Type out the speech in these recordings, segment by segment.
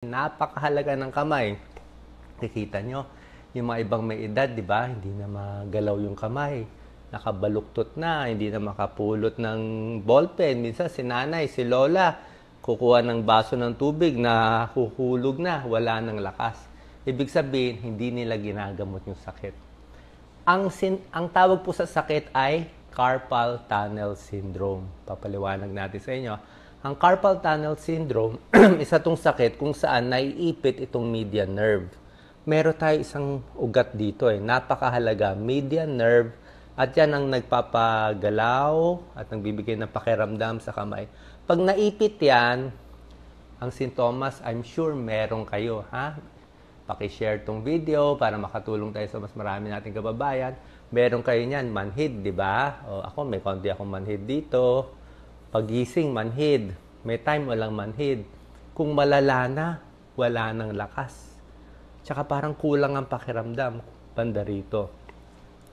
Napakahalaga ng kamay. Nakikita nyo, yung mga ibang may edad, di ba, hindi na magalaw yung kamay. Nakabaluktot na, hindi na makapulot ng ballpen. Minsan si nanay, si lola, kukuha ng baso ng tubig na huhulog na, wala ng lakas. Ibig sabihin, hindi nila ginagamot yung sakit. Ang, sin- ang tawag po sa sakit ay carpal tunnel syndrome. Papaliwanag natin sa inyo ang carpal tunnel syndrome, isa tong sakit kung saan naiipit itong median nerve. Meron tayo isang ugat dito eh, napakahalaga, median nerve at yan ang nagpapagalaw at nagbibigay ng pakiramdam sa kamay. Pag naipit yan, ang sintomas, I'm sure meron kayo, ha? Pakishare tong video para makatulong tayo sa mas marami nating kababayan. Meron kayo niyan, manhid, di ba? O, ako, may konti akong manhid dito. Pagising, manhid. May time, walang manhid. Kung malala na, wala ng lakas. Tsaka parang kulang ang pakiramdam banda rito.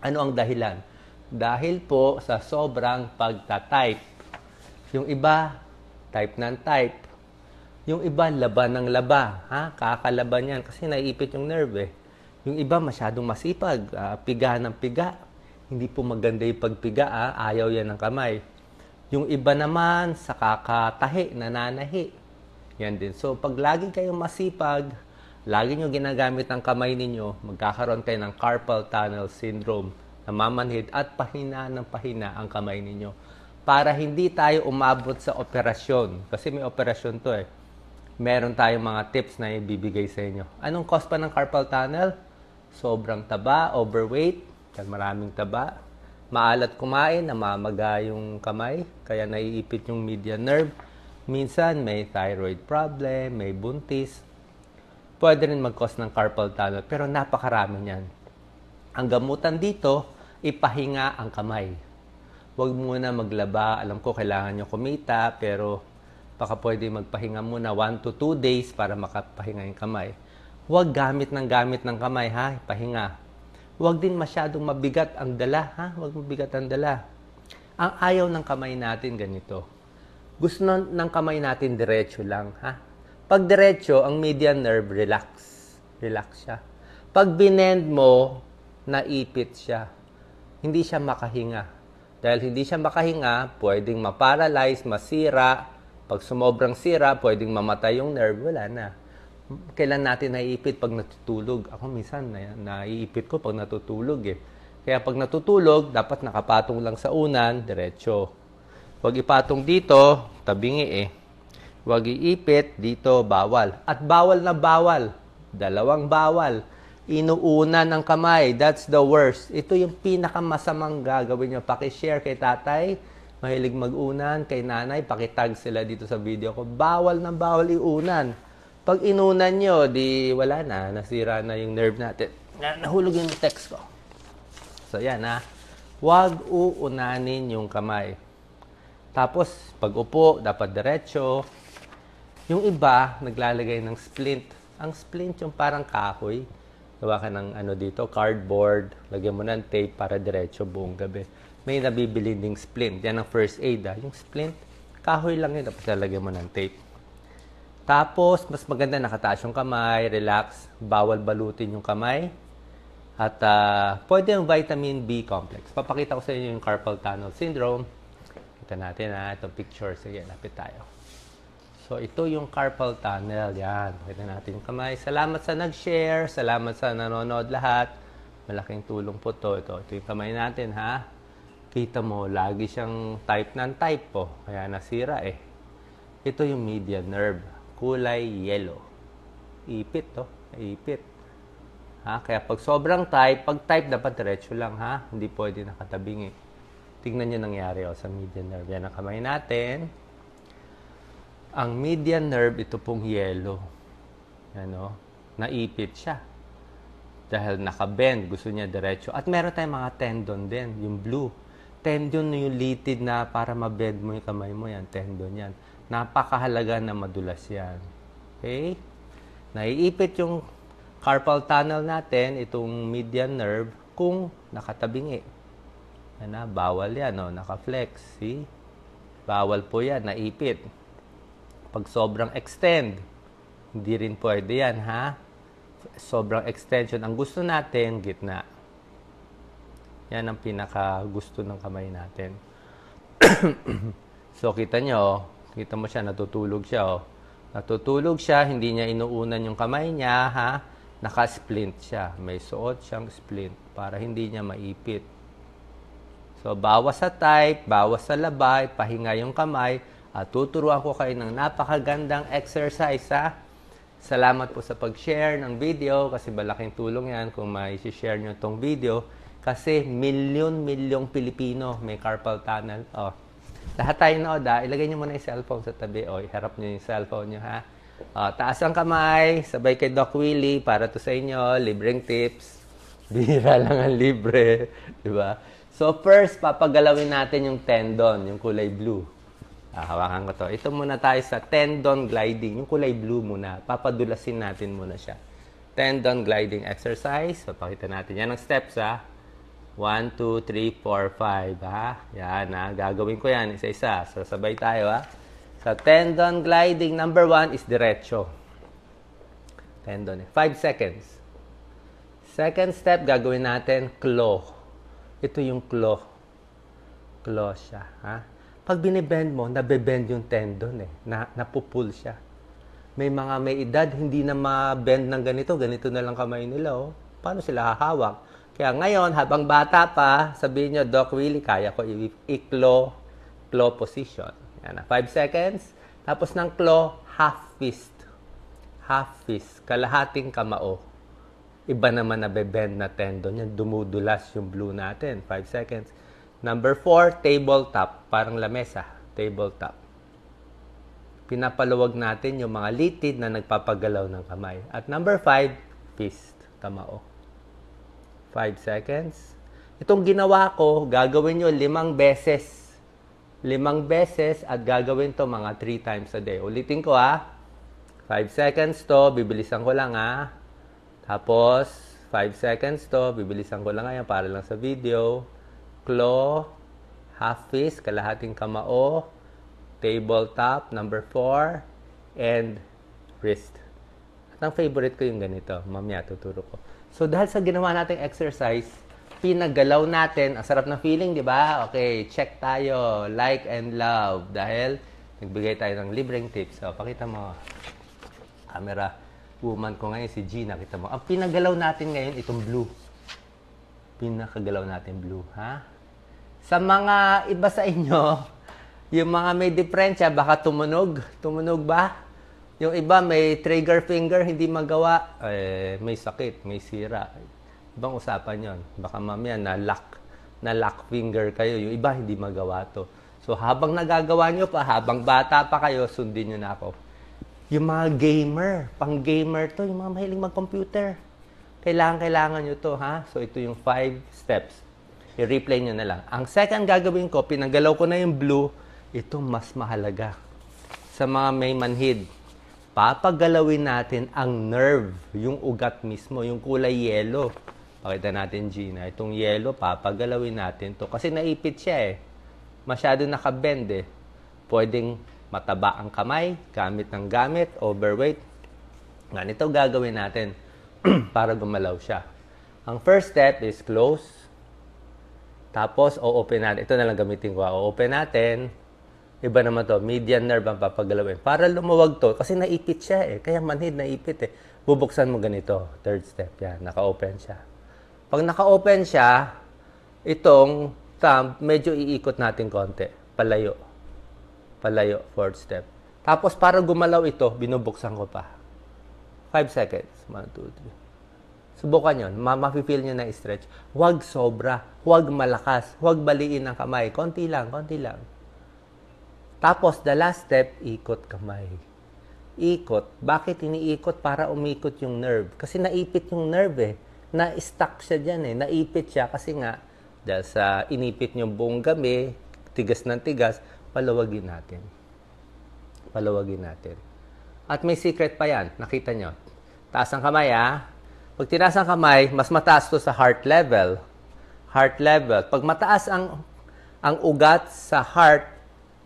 Ano ang dahilan? Dahil po sa sobrang pagta-type. Yung iba, type ng type. Yung iba, laban ng laba. Ha? Kakalaban yan kasi naiipit yung nerve eh. Yung iba, masyadong masipag. Uh, piga ng piga. Hindi po maganda yung pagpiga. Ha? Ah. Ayaw yan ng kamay. Yung iba naman sa kakatahi, nananahi. Yan din. So, pag lagi kayong masipag, lagi nyo ginagamit ang kamay ninyo, magkakaroon kayo ng carpal tunnel syndrome, namamanhid at pahina ng pahina ang kamay ninyo para hindi tayo umabot sa operasyon. Kasi may operasyon to eh. Meron tayong mga tips na ibibigay sa inyo. Anong cause pa ng carpal tunnel? Sobrang taba, overweight, maraming taba, maalat kumain, namamaga yung kamay, kaya naiipit yung median nerve. Minsan may thyroid problem, may buntis. Pwede rin mag-cause ng carpal tunnel, pero napakarami niyan. Ang gamutan dito, ipahinga ang kamay. Huwag muna maglaba. Alam ko kailangan nyo kumita, pero baka pwede magpahinga muna 1 to 2 days para makapahinga yung kamay. Huwag gamit ng gamit ng kamay, ha? Pahinga Huwag din masyadong mabigat ang dala, ha? Huwag mabigat ang dala. Ang ayaw ng kamay natin ganito. Gusto ng, ng kamay natin diretso lang, ha? Pag diretso, ang median nerve relax. Relax siya. Pag binend mo, naipit siya. Hindi siya makahinga. Dahil hindi siya makahinga, pwedeng maparalyze, masira. Pag sumobrang sira, pwedeng mamatay yung nerve, wala na kailan natin naiipit pag natutulog? Ako minsan na, naiipit ko pag natutulog eh. Kaya pag natutulog, dapat nakapatong lang sa unan, diretso. Huwag ipatong dito, tabingi eh. Huwag iipit, dito bawal. At bawal na bawal. Dalawang bawal. Inuuna ng kamay. That's the worst. Ito yung pinakamasamang gagawin nyo. Pakishare kay tatay. Mahilig mag-unan. Kay nanay, pakitag sila dito sa video ko. Bawal na bawal iunan. Pag inunan nyo, di wala na. Nasira na yung nerve natin. Na, nahulog yung text ko. So, yan ha. Huwag uunanin yung kamay. Tapos, pag upo, dapat diretso. Yung iba, naglalagay ng splint. Ang splint yung parang kahoy. Gawa ka ng ano dito, cardboard. Lagyan mo ng tape para diretso buong gabi. May nabibili ding splint. Yan ang first aid ha. Yung splint, kahoy lang yun. Tapos lalagyan mo ng tape. Tapos, mas maganda nakataas yung kamay, relax, bawal balutin yung kamay. At uh, pwede yung vitamin B complex. Papakita ko sa inyo yung carpal tunnel syndrome. Kita natin ha, ah, itong picture. Sige, lapit tayo. So, ito yung carpal tunnel. Yan, pwede natin yung kamay. Salamat sa nag-share. Salamat sa nanonood lahat. Malaking tulong po to. Ito, ito yung kamay natin ha. Kita mo, lagi siyang type ng type po. Kaya nasira eh. Ito yung median nerve kulay yellow. Ipit to, oh. ipit. Ha? Kaya pag sobrang type, pag type dapat diretso lang ha. Hindi pwede nakatabingi. Eh. Tingnan nyo nangyari oh, sa median nerve. Yan ang kamay natin. Ang median nerve, ito pong yellow. Ano? Oh. Naipit siya. Dahil nakabend, gusto niya diretso. At meron tayong mga tendon din, yung blue. Tendon na yung litid na para mabend mo yung kamay mo yan. Tendon yan Napakahalaga na madulas yan. Okay? Naiipit yung carpal tunnel natin, itong median nerve, kung nakatabi na, bawal yan, no? naka-flex. See? Bawal po yan, naipit. Pag sobrang extend, hindi rin pwede yan, ha? Sobrang extension. Ang gusto natin, gitna. Yan ang pinaka gusto ng kamay natin. so, kita nyo, Kita mo siya, natutulog siya. Oh. Natutulog siya, hindi niya inuunan yung kamay niya. Ha? Naka-splint siya. May suot siyang splint para hindi niya maipit. So, bawas sa type, bawas sa labay, pahinga yung kamay. At tuturuan ko kayo ng napakagandang exercise. Ha? Salamat po sa pag-share ng video kasi malaking tulong yan kung may share nyo tong video kasi milyon-milyong Pilipino may carpal tunnel. Oh, lahat tayo nood ha. Ilagay niyo muna yung cellphone sa tabi. O, harap niyo yung cellphone niyo ha. Uh, taas ang kamay. Sabay kay Doc Willie para to sa inyo. Libreng tips. Bihira lang ang libre. Di ba? So first, papagalawin natin yung tendon, yung kulay blue. Ah, hawakan ko to. Ito muna tayo sa tendon gliding. Yung kulay blue muna. Papadulasin natin muna siya. Tendon gliding exercise. Papakita natin. Yan ng steps ha. 1, 2, 3, 4, 5, ha? Yan, ha? Gagawin ko yan isa-isa. Sasabay tayo, ha? So, tendon gliding number 1 is diretso. Tendon, 5 eh. seconds. Second step, gagawin natin claw. Ito yung claw. Claw siya, ha? Pag binibend mo, nabebend yung tendon, eh. Na, napupull siya. May mga may edad, hindi na ma-bend ng ganito. Ganito na lang kamay nila, oh. Paano sila hahawak? Kaya ngayon, habang bata pa, sabihin nyo, Doc Willie, kaya ko i-claw, claw position. Yan na, 5 seconds. Tapos ng claw, half fist. Half fist, kalahating kamao. Iba naman na bebend na tendon yan. Dumudulas yung blue natin. 5 seconds. Number 4, tabletop. Parang lamesa. Tabletop pinapaluwag natin yung mga litid na nagpapagalaw ng kamay. At number five, fist, kamao. 5 seconds. Itong ginawa ko, gagawin nyo limang beses. Limang beses at gagawin to mga 3 times a day. Ulitin ko ha. Ah. 5 seconds to, bibilisan ko lang ha. Ah. Tapos, 5 seconds to, bibilisan ko lang ngayon ah, para lang sa video. Claw, half fist, kalahating kamao, tabletop, number 4, and wrist. At ang favorite ko yung ganito. Mamaya tuturo ko. So dahil sa ginawa nating exercise, pinagalaw natin, ang sarap na feeling, di ba? Okay, check tayo. Like and love. Dahil nagbigay tayo ng libreng tips. So, pakita mo. Camera woman ko ngayon, si Gina. Kita mo. Ang pinagalaw natin ngayon, itong blue. Pinakagalaw natin blue, ha? Sa mga iba sa inyo, yung mga may diferensya, baka tumunog. Tumunog ba? Yung iba may trigger finger, hindi magawa, eh, may sakit, may sira. Ibang usapan yon. Baka mamaya na lock, na lock finger kayo. Yung iba hindi magawa to. So habang nagagawa nyo pa, habang bata pa kayo, sundin nyo na ako. Yung mga gamer, pang gamer to, yung mga mahiling mag-computer. Kailangan, kailangan nyo to, ha? So ito yung five steps. I-replay nyo na lang. Ang second gagawin ko, pinanggalaw ko na yung blue, ito mas mahalaga sa mga may manhid papagalawin natin ang nerve, yung ugat mismo, yung kulay yellow. Pakita natin, Gina. Itong yellow, papagalawin natin to Kasi naipit siya eh. Masyado nakabend eh. Pwedeng mataba ang kamay, gamit ng gamit, overweight. Ganito gagawin natin para gumalaw siya. Ang first step is close. Tapos, o-open natin. Ito na lang gamitin ko. O-open natin. Iba naman to, median nerve ang papagalawin. Para lumuwag to, kasi naipit siya eh. Kaya manhid, naipit eh. Bubuksan mo ganito. Third step, yan. Naka-open siya. Pag naka-open siya, itong thumb, medyo iikot natin konti. Palayo. Palayo, fourth step. Tapos para gumalaw ito, binubuksan ko pa. 5 seconds. 1, 2, 3. Subukan yon. Ma Mafe-feel nyo na stretch. Huwag sobra. Huwag malakas. Huwag baliin ang kamay. Konti lang, konti lang. Tapos, the last step, ikot kamay. Ikot. Bakit iniikot? Para umikot yung nerve. Kasi naipit yung nerve eh. Na-stuck siya dyan eh. Naipit siya kasi nga, dahil sa inipit yung buong gabi, tigas ng tigas, palawagin natin. Palawagin natin. At may secret pa yan. Nakita nyo. Taas ang kamay ah. Pag tinaas ang kamay, mas mataas to sa heart level. Heart level. Pag mataas ang ang ugat sa heart,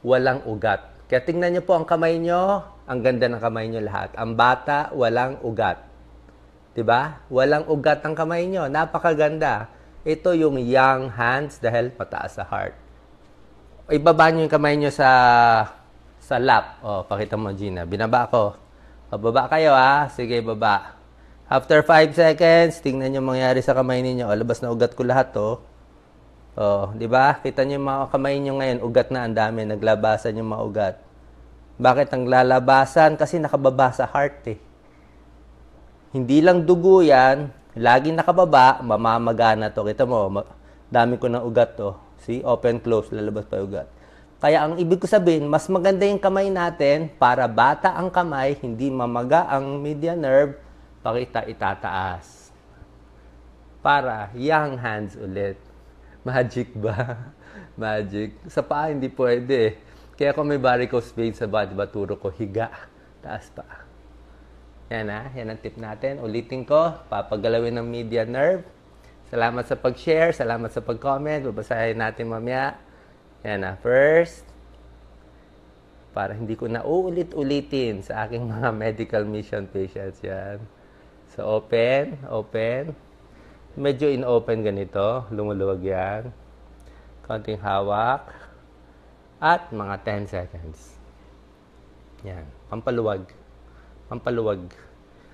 walang ugat. Kaya tingnan niyo po ang kamay niyo, ang ganda ng kamay niyo lahat. Ang bata, walang ugat. 'Di ba? Walang ugat ang kamay niyo. Napakaganda. Ito yung young hands dahil pataas sa heart. Ibaba niyo yung kamay niyo sa sa lap. Oh, pakita mo Gina. Binaba ako. Pababa oh, kayo ha. Sige, baba. After 5 seconds, tingnan niyo mangyari sa kamay ninyo. O, oh, labas na ugat ko lahat to. Oh. Oh, 'di ba? Kita niyo yung mga kamay niyo ngayon, ugat na ang dami, naglabasan yung mga ugat. Bakit ang lalabasan? Kasi nakababa sa heart eh. Hindi lang dugo yan, lagi nakababa, mamamagana to. Kita mo, dami ko ng ugat to. Oh. See, open, close, lalabas pa yung ugat. Kaya ang ibig ko sabihin, mas maganda yung kamay natin para bata ang kamay, hindi mamaga ang median nerve, pakita itataas. Para young hands ulit. Magic ba? Magic. Sa paa, hindi pwede eh. Kaya kung may varicose vein sa body, ba, turo ko higa. Taas pa. Yan ha, ah, yan ang tip natin. Ulitin ko, papagalawin ng media nerve. Salamat sa pag-share, salamat sa pag-comment. Babasahin natin mamaya. Yan na, ah, first. Para hindi ko na uulit-ulitin sa aking mga medical mission patients yan. So, open, open medyo in-open ganito, lumuluwag yan. Konting hawak. At mga 10 seconds. Yan, pampaluwag. Pampaluwag.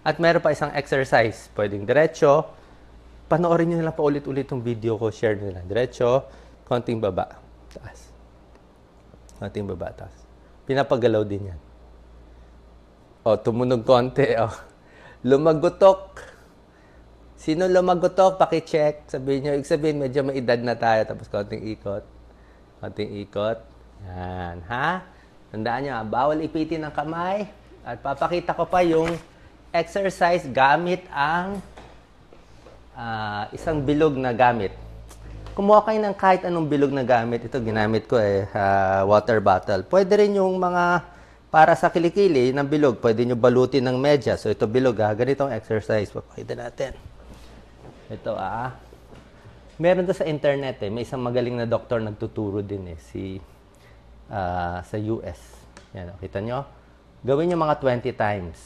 At meron pa isang exercise. Pwedeng diretso. Panoorin nyo nila pa ulit-ulit yung video ko. Share nila. Diretso, konting baba. Taas. Konting baba, taas. Pinapagalaw din yan. O, tumunog konti. O. Lumagutok Sino lumagotok? Pakicheck. Sabihin nyo. Ibig sabihin, medyo may edad na tayo. Tapos konting ikot. Konting ikot. Yan. Ha? Tandaan nyo, bawal ipitin ang kamay. At papakita ko pa yung exercise gamit ang uh, isang bilog na gamit. Kumuha kayo ng kahit anong bilog na gamit. Ito ginamit ko eh, uh, water bottle. Pwede rin yung mga para sa kilikili ng bilog. Pwede nyo balutin ng medya. So ito bilog ha. Ganitong exercise. Papakita natin. Ito ah, ah. Meron to sa internet eh. May isang magaling na doktor nagtuturo din eh. Si, uh, sa US. Yan, oh, kita nyo. Gawin nyo mga 20 times.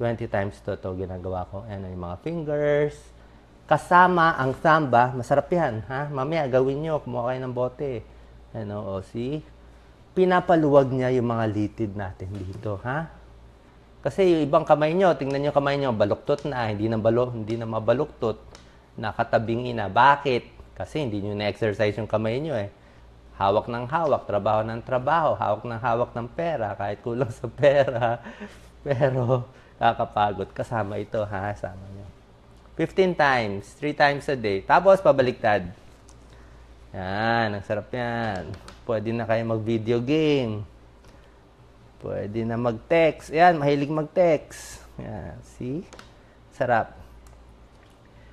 20 times to to ginagawa ko. Ayan yung mga fingers. Kasama ang samba. Masarap yan, ha? Mamaya gawin nyo. Kumuha kayo ng bote. Ayan o, oh, oh see? Pinapaluwag niya yung mga litid natin dito, ha? Kasi yung ibang kamay nyo, tingnan nyo kamay nyo, baluktot na, hindi na, balo, hindi na mabaluktot, nakatabingi na. Bakit? Kasi hindi nyo na-exercise yung kamay nyo eh. Hawak ng hawak, trabaho ng trabaho, hawak ng hawak ng pera, kahit kulang sa pera. Pero kakapagod. Kasama ito ha, kasama nyo. 15 times, 3 times a day. Tapos pabaliktad. Yan, ang sarap yan. Pwede na kayo mag-video game. Pwede na mag-text. Yan, mahilig mag-text. Yan, see? Sarap.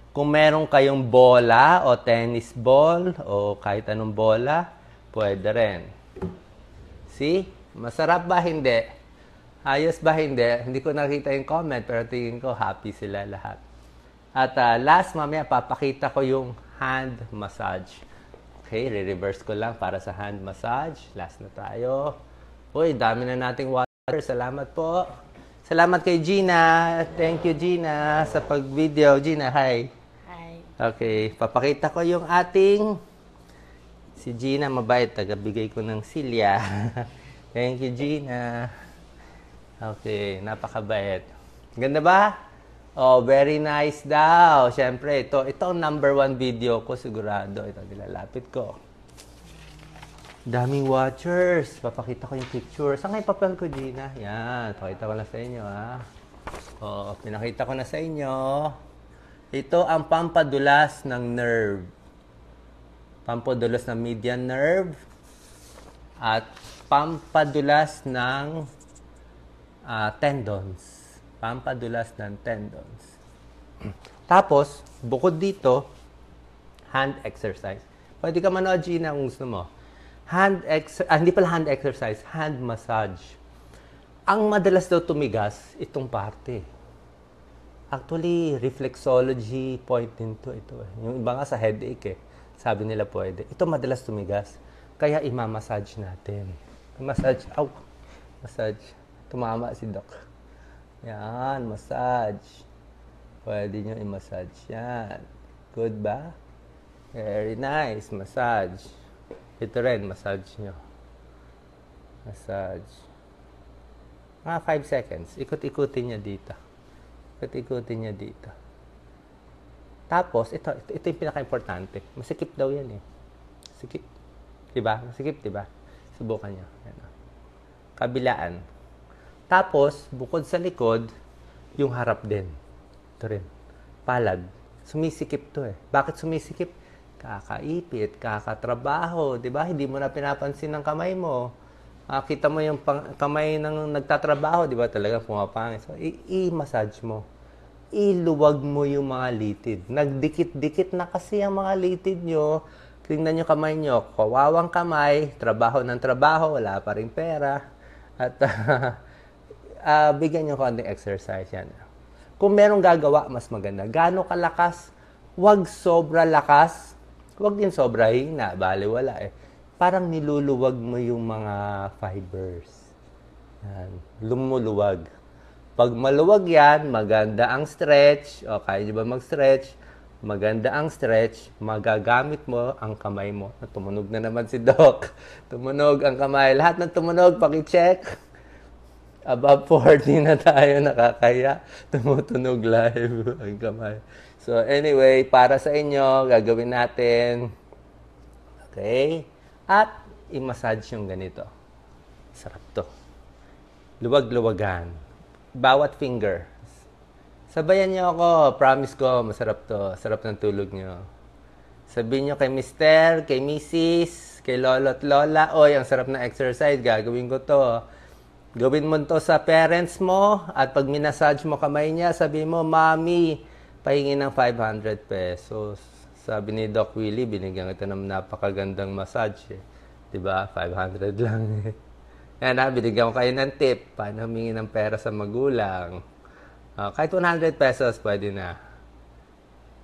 Kung meron kayong bola o tennis ball o kahit anong bola, pwede rin. See? Masarap ba hindi? Ayos ba hindi? Hindi ko nakita yung comment pero tingin ko happy sila lahat. At uh, last, mamaya papakita ko yung hand massage. Okay, re-reverse ko lang para sa hand massage. Last na tayo. Uy, dami na nating water. Salamat po. Salamat kay Gina. Thank you, Gina, sa pag-video. Gina, hi. Hi. Okay, papakita ko yung ating... Si Gina, mabait. Tagabigay ko ng silya. Thank you, Gina. Okay, napakabait. Ganda ba? Oh, very nice daw. Siyempre, ito, ito ang number one video ko sigurado. Ito, nilalapit ko. Daming watchers. Papakita ko yung picture. Saan nga yung papel ko, Gina? Yan. Pakita ko na sa inyo, ha? Oo, oh, pinakita ko na sa inyo. Ito ang pampadulas ng nerve. Pampadulas ng median nerve. At pampadulas ng uh, tendons. Pampadulas ng tendons. Tapos, bukod dito, hand exercise. Pwede ka manood, Gina, kung gusto mo hand ex ah, hindi pala hand exercise, hand massage. Ang madalas daw tumigas, itong parte. Actually, reflexology point din to ito. Eh. Yung iba nga sa headache eh. Sabi nila pwede. Ito madalas tumigas. Kaya imamassage natin. Massage. Aw! Massage. Tumama si Doc. Yan, massage. Pwede nyo i-massage yan. Good ba? Very nice. Massage. Ito rin, massage nyo. Massage. Mga ah, 5 seconds. Ikot-ikutin nyo dito. Ikot-ikutin nyo dito. Tapos, ito, ito, ito yung pinaka-importante. Masikip daw yan eh. Sikip. Diba? Masikip, diba? Subukan nyo. Yan. Kabilaan. Tapos, bukod sa likod, yung harap din. Ito rin. Palad. Sumisikip to eh. Bakit sumisikip? kakaipit, kakatrabaho, 'di ba? Hindi mo na pinapansin ang kamay mo. Makita mo yung pang- kamay ng nagtatrabaho, 'di ba? Talaga pumapangit. So, i-massage mo. Iluwag mo yung mga litid. Nagdikit-dikit na kasi ang mga litid nyo. Tingnan nyo kamay nyo. Kawawang kamay, trabaho ng trabaho, wala pa rin pera. At uh, uh, bigyan nyo konting exercise yan. Kung merong gagawa, mas maganda. Gano'ng kalakas? Huwag sobra lakas. Huwag din sobra hina, wala eh. Parang niluluwag mo yung mga fibers. Yan. Lumuluwag. Pag maluwag yan, maganda ang stretch. O, kaya di ba mag-stretch? Maganda ang stretch. Magagamit mo ang kamay mo. Tumunog na naman si Doc. Tumunog ang kamay. Lahat ng tumunog, paki-check. Above 40 na tayo, nakakaya. Tumutunog live ang kamay. So anyway, para sa inyo, gagawin natin. Okay? At i-massage yung ganito. Sarap to. Luwag-luwagan. Bawat finger. Sabayan niyo ako. Promise ko, masarap to. Sarap ng tulog niyo. Sabihin niyo kay Mister, kay Mrs., kay Lolo at Lola, Oy, ang sarap na exercise. Gagawin ko to. Gawin mo to sa parents mo at pag minasage mo kamay niya, sabi mo, Mami, pahingi ng 500 pesos. Sabi ni Doc Willie, binigyan kita ng napakagandang massage. Eh. Diba? 500 lang. Eh. Yan ha, binigyan ko kayo ng tip. Paano humingi ng pera sa magulang? Uh, kahit 100 pesos, pwede na.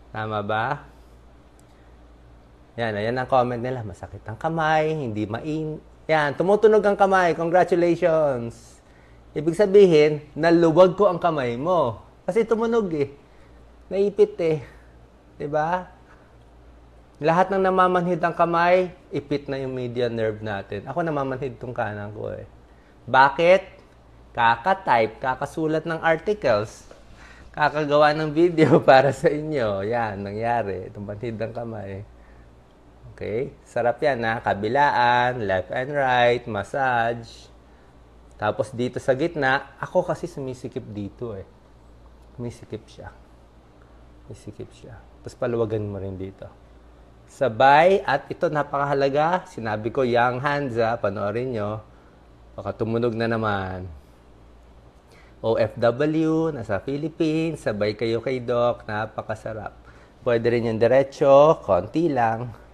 Tama ba? Yan, ayan ang comment nila. Masakit ang kamay, hindi main, yan, tumutunog ang kamay. Congratulations! Ibig sabihin, naluwag ko ang kamay mo. Kasi tumunog eh. Naipit eh. ba? Diba? Lahat ng namamanhid ang kamay, ipit na yung median nerve natin. Ako namamanhid tong kanan ko eh. Bakit? Kaka-type, kakasulat ng articles. Kakagawa ng video para sa inyo. Yan, nangyari. Tumanhid ang kamay. Okay? Sarap yan ha. Kabilaan, left and right, massage. Tapos dito sa gitna, ako kasi sumisikip dito eh. Sumisikip siya. Sumisikip siya. Tapos paluwagan mo rin dito. Sabay, at ito napakahalaga, sinabi ko, young hands ha, panoorin nyo. Baka tumunog na naman. OFW, nasa Philippines, sabay kayo kay Doc, napakasarap. Pwede rin yung diretso, konti lang.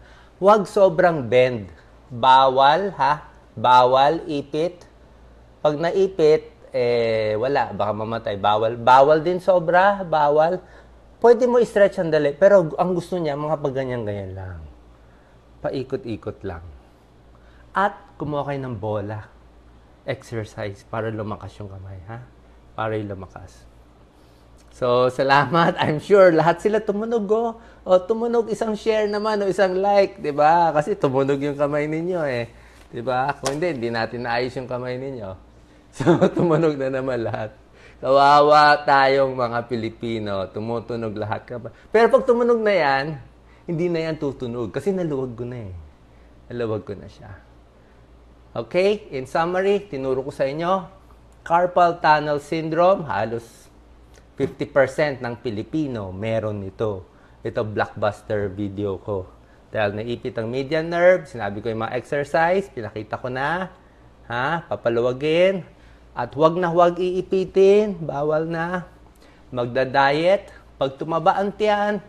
Huwag sobrang bend. Bawal, ha? Bawal ipit. Pag naipit, eh, wala. Baka mamatay. Bawal. Bawal din sobra. Bawal. Pwede mo i-stretch ang dali. Pero ang gusto niya, mga pagganyan-ganyan lang. Paikot-ikot lang. At kumuha kayo ng bola. Exercise para lumakas yung kamay, ha? Para lumakas. So, salamat. I'm sure lahat sila tumunog, oh. O, oh, tumunog isang share naman o isang like, di ba? Kasi tumunog yung kamay ninyo, eh. Di ba? Kung hindi, hindi natin naayos yung kamay ninyo. So, tumunog na naman lahat. Kawawa tayong mga Pilipino. Tumutunog lahat. ka. Pero pag tumunog na yan, hindi na yan tutunog. Kasi naluwag ko na eh. Naluwag ko na siya. Okay? In summary, tinuro ko sa inyo, carpal tunnel syndrome, halos 50% ng Pilipino meron ito. Ito blockbuster video ko. Dahil naipit ang median nerve, sinabi ko yung mga exercise, pinakita ko na. Ha? Papaluwagin. At wag na wag iipitin. Bawal na. Magda-diet. Pag tumaba ang tiyan,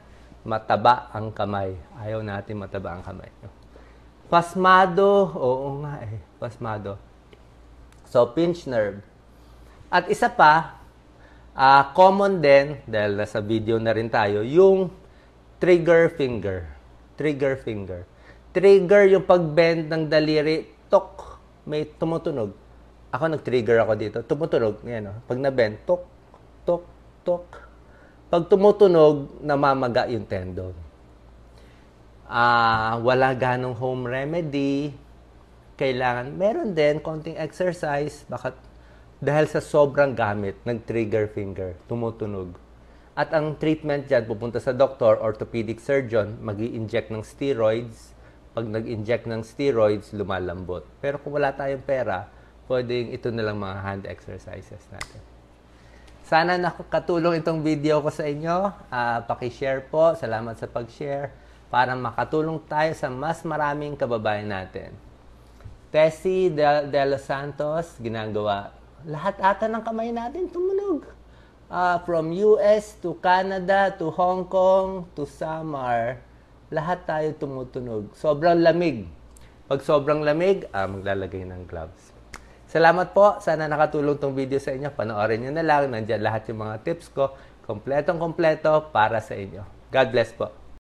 mataba ang kamay. Ayaw natin mataba ang kamay. Pasmado. Oo nga eh. Pasmado. So, pinch nerve. At isa pa, Uh, common din, dahil nasa video na rin tayo, yung trigger finger. Trigger finger. Trigger yung pag-bend ng daliri, tok, may tumutunog. Ako nag-trigger ako dito, tumutunog. Yan, oh. Pag na-bend, tok, tok, tok. Pag tumutunog, namamaga yung tendon. Uh, wala ganong home remedy. Kailangan, meron din, konting exercise. Bakit dahil sa sobrang gamit ng trigger finger, tumutunog. At ang treatment dyan, pupunta sa doctor, orthopedic surgeon, mag inject ng steroids. Pag nag-inject ng steroids, lumalambot. Pero kung wala tayong pera, pwedeng ito na lang mga hand exercises natin. Sana nakakatulong itong video ko sa inyo. Uh, pakishare po. Salamat sa pag-share para makatulong tayo sa mas maraming kababayan natin. Tessie De, De Los Santos, ginagawa lahat ata ng kamay natin tumunog. Uh, from US to Canada to Hong Kong to Samar, lahat tayo tumutunog. Sobrang lamig. Pag sobrang lamig, ah, maglalagay ng gloves. Salamat po. Sana nakatulong tong video sa inyo. Panoorin nyo na lang. Nandiyan lahat yung mga tips ko. Kompletong-kompleto para sa inyo. God bless po.